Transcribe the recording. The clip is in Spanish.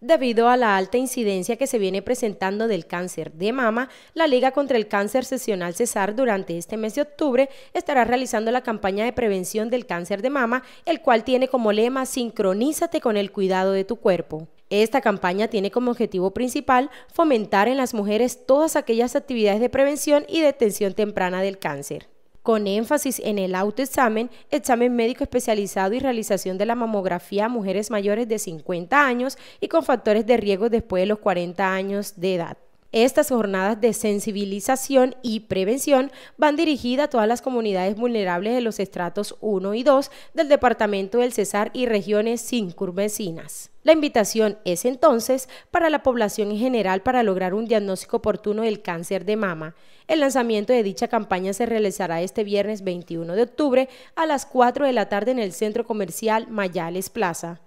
Debido a la alta incidencia que se viene presentando del cáncer de mama, la Liga contra el Cáncer Sesional Cesar durante este mes de octubre estará realizando la campaña de prevención del cáncer de mama, el cual tiene como lema Sincronízate con el cuidado de tu cuerpo. Esta campaña tiene como objetivo principal fomentar en las mujeres todas aquellas actividades de prevención y detención temprana del cáncer con énfasis en el autoexamen, examen médico especializado y realización de la mamografía a mujeres mayores de 50 años y con factores de riesgo después de los 40 años de edad. Estas jornadas de sensibilización y prevención van dirigidas a todas las comunidades vulnerables de los estratos 1 y 2 del Departamento del Cesar y regiones sincurvecinas. La invitación es entonces para la población en general para lograr un diagnóstico oportuno del cáncer de mama. El lanzamiento de dicha campaña se realizará este viernes 21 de octubre a las 4 de la tarde en el Centro Comercial Mayales Plaza.